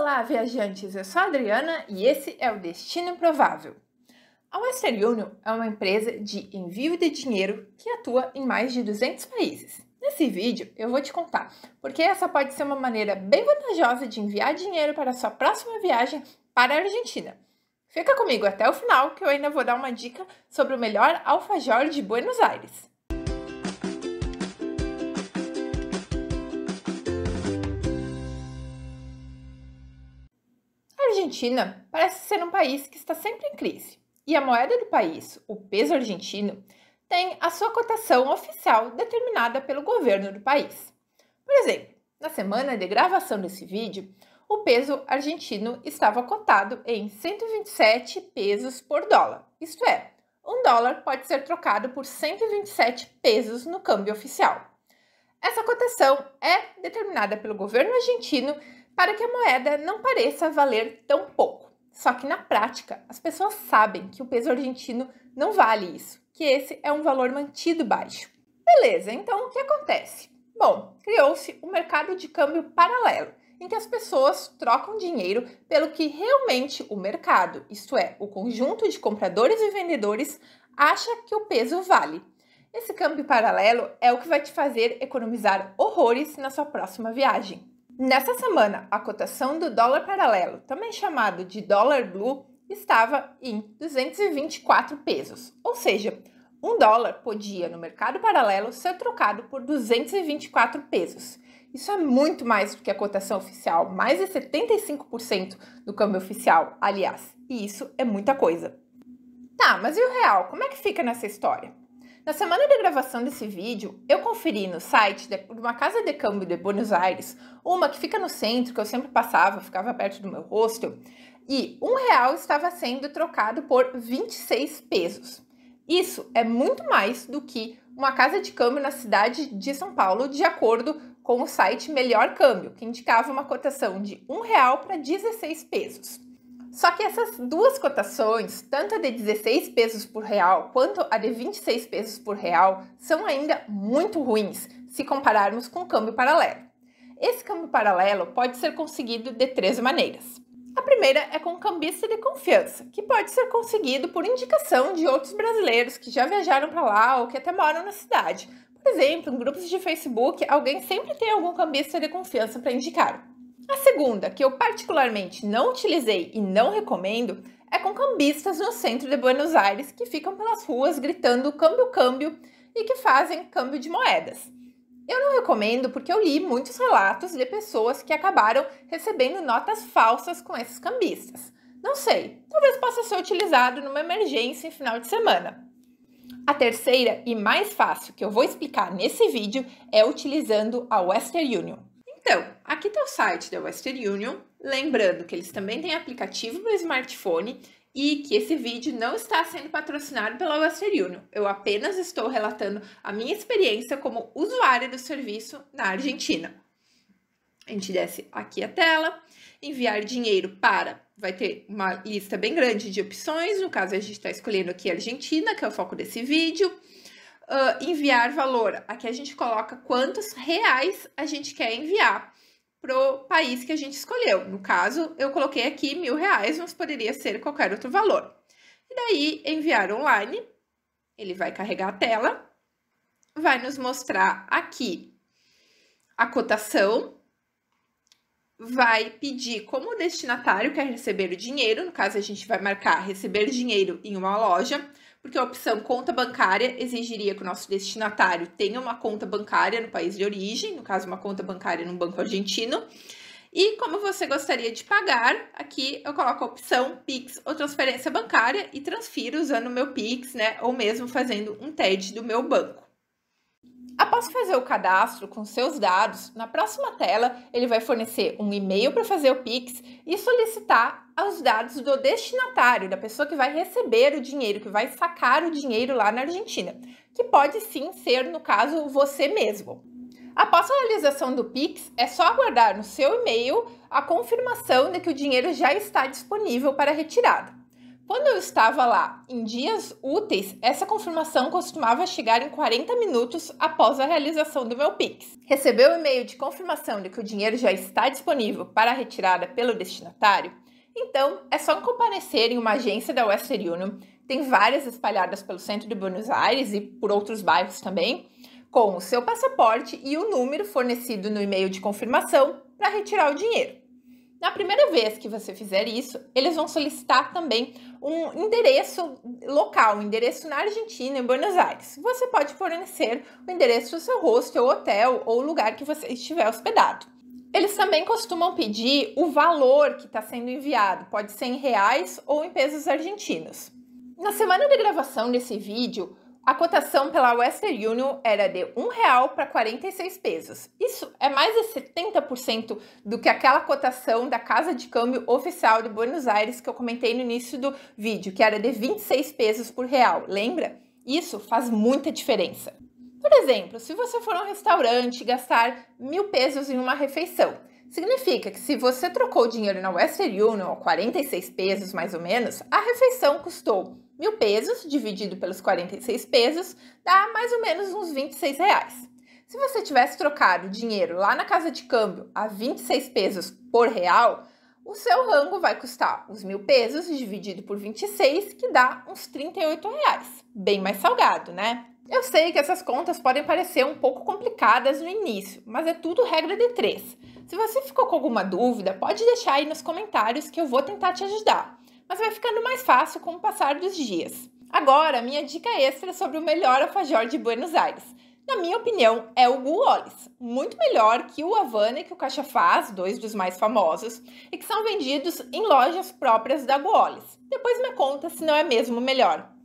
Olá, viajantes! Eu sou a Adriana e esse é o Destino Improvável. A Western Union é uma empresa de envio de dinheiro que atua em mais de 200 países. Nesse vídeo eu vou te contar porque essa pode ser uma maneira bem vantajosa de enviar dinheiro para sua próxima viagem para a Argentina. Fica comigo até o final que eu ainda vou dar uma dica sobre o melhor alfajor de Buenos Aires. Argentina parece ser um país que está sempre em crise, e a moeda do país, o peso argentino, tem a sua cotação oficial determinada pelo governo do país. Por exemplo, na semana de gravação desse vídeo, o peso argentino estava cotado em 127 pesos por dólar, isto é, um dólar pode ser trocado por 127 pesos no câmbio oficial. Essa cotação é determinada pelo governo argentino para que a moeda não pareça valer tão pouco. Só que na prática, as pessoas sabem que o peso argentino não vale isso, que esse é um valor mantido baixo. Beleza, então o que acontece? Bom, criou-se o um mercado de câmbio paralelo, em que as pessoas trocam dinheiro pelo que realmente o mercado, isto é, o conjunto de compradores e vendedores, acha que o peso vale. Esse câmbio paralelo é o que vai te fazer economizar horrores na sua próxima viagem. Nesta semana, a cotação do dólar paralelo, também chamado de dólar blue, estava em 224 pesos, ou seja, um dólar podia no mercado paralelo ser trocado por 224 pesos. Isso é muito mais do que a cotação oficial, mais de 75% do câmbio oficial, aliás, e isso é muita coisa. Tá, mas e o real? Como é que fica nessa história? Na semana da gravação desse vídeo, eu conferi no site de uma casa de câmbio de Buenos Aires, uma que fica no centro, que eu sempre passava, ficava perto do meu hostel, e um real estava sendo trocado por 26 pesos. Isso é muito mais do que uma casa de câmbio na cidade de São Paulo, de acordo com o site Melhor Câmbio, que indicava uma cotação de um real para 16 pesos. Só que essas duas cotações, tanto a de 16 pesos por real quanto a de 26 pesos por real, são ainda muito ruins se compararmos com o câmbio paralelo. Esse câmbio paralelo pode ser conseguido de três maneiras. A primeira é com um cambista de confiança, que pode ser conseguido por indicação de outros brasileiros que já viajaram para lá ou que até moram na cidade. Por exemplo, em grupos de Facebook, alguém sempre tem algum cambista de confiança para indicar. A segunda, que eu particularmente não utilizei e não recomendo, é com cambistas no centro de Buenos Aires que ficam pelas ruas gritando câmbio, câmbio e que fazem câmbio de moedas. Eu não recomendo porque eu li muitos relatos de pessoas que acabaram recebendo notas falsas com esses cambistas. Não sei, talvez possa ser utilizado numa emergência em final de semana. A terceira e mais fácil que eu vou explicar nesse vídeo é utilizando a Western Union. Então, aqui está o site da Western Union. Lembrando que eles também têm aplicativo para smartphone e que esse vídeo não está sendo patrocinado pela Western Union. Eu apenas estou relatando a minha experiência como usuária do serviço na Argentina. A gente desce aqui a tela, enviar dinheiro para. Vai ter uma lista bem grande de opções. No caso, a gente está escolhendo aqui a Argentina, que é o foco desse vídeo uh, enviar valor. Aqui a gente coloca quantos reais a gente quer enviar pro país que a gente escolheu. No caso, eu coloquei aqui mil reais, mas poderia ser qualquer outro valor. E daí, enviar online, ele vai carregar a tela, vai nos mostrar aqui a cotação, vai pedir como o destinatário quer receber o dinheiro, no caso a gente vai marcar receber dinheiro em uma loja, porque a opção conta bancária exigiria que o nosso destinatário tenha uma conta bancária no país de origem, no caso, uma conta bancária num banco argentino. E como você gostaria de pagar, aqui eu coloco a opção Pix ou transferência bancária e transfiro usando o meu Pix, né? Ou mesmo fazendo um TED do meu banco. Após fazer o cadastro com seus dados, na próxima tela ele vai fornecer um e-mail para fazer o Pix e solicitar os dados do destinatário, da pessoa que vai receber o dinheiro, que vai sacar o dinheiro lá na Argentina, que pode sim ser, no caso, você mesmo. Após a realização do Pix, é só aguardar no seu e-mail a confirmação de que o dinheiro já está disponível para retirada. Quando eu estava lá, em dias úteis, essa confirmação costumava chegar em 40 minutos após a realização do meu Pix. Receber o e-mail de confirmação de que o dinheiro já está disponível para retirada pelo destinatário então, é só comparecer em uma agência da Western Union, tem várias espalhadas pelo centro de Buenos Aires e por outros bairros também, com o seu passaporte e o número fornecido no e-mail de confirmação para retirar o dinheiro. Na primeira vez que você fizer isso, eles vão solicitar também um endereço local, um endereço na Argentina, em Buenos Aires. Você pode fornecer o endereço do seu hostel, hotel ou lugar que você estiver hospedado. Eles também costumam pedir o valor que está sendo enviado, pode ser em reais ou em pesos argentinos. Na semana de gravação desse vídeo, a cotação pela Western Union era de um real para 46 pesos. Isso é mais de 70% do que aquela cotação da Casa de Câmbio Oficial de Buenos Aires que eu comentei no início do vídeo, que era de 26 pesos por real, lembra? Isso faz muita diferença. Por exemplo, se você for a um restaurante e gastar mil pesos em uma refeição, significa que se você trocou dinheiro na Western Union, 46 pesos mais ou menos, a refeição custou mil pesos dividido pelos 46 pesos, dá mais ou menos uns 26 reais. Se você tivesse trocado dinheiro lá na casa de câmbio a 26 pesos por real, o seu rango vai custar os mil pesos dividido por 26, que dá uns 38 reais. Bem mais salgado, né? Eu sei que essas contas podem parecer um pouco complicadas no início, mas é tudo regra de três. Se você ficou com alguma dúvida, pode deixar aí nos comentários que eu vou tentar te ajudar, mas vai ficando mais fácil com o passar dos dias. Agora, minha dica extra sobre o melhor alfajor de Buenos Aires. Na minha opinião, é o Guolis, muito melhor que o Havana e que o Caixa Faz, dois dos mais famosos, e que são vendidos em lojas próprias da Guolis. Depois me conta se não é mesmo melhor.